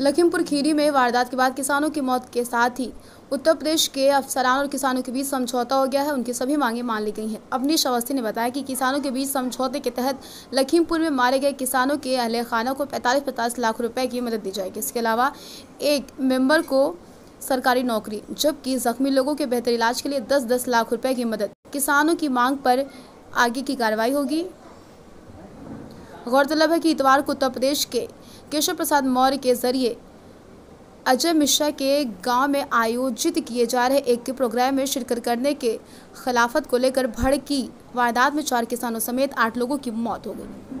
लखीमपुर खीरी में वारदात के बाद किसानों की मौत के साथ ही उत्तर प्रदेश के अफसरान और किसानों के बीच समझौता हो गया है उनकी सभी मांगे मान ली गई हैं अवनीश अवस्थी ने बताया कि किसानों के बीच समझौते के तहत लखीमपुर में मारे गए किसानों के अहले खाना को पैंतालीस पचास लाख रुपए की मदद दी जाएगी इसके अलावा एक मेंबर को सरकारी नौकरी जबकि जख्मी लोगों के बेहतर इलाज के लिए दस दस लाख रुपये की मदद किसानों की मांग पर आगे की कार्रवाई होगी गौरतलब है कि इतवार को उत्तर प्रदेश के केशव प्रसाद मौर्य के जरिए अजय मिश्रा के गांव में आयोजित किए जा रहे एक प्रोग्राम में शिरकत करने के खिलाफत को लेकर भड़की वारदात में चार किसानों समेत आठ लोगों की मौत हो गई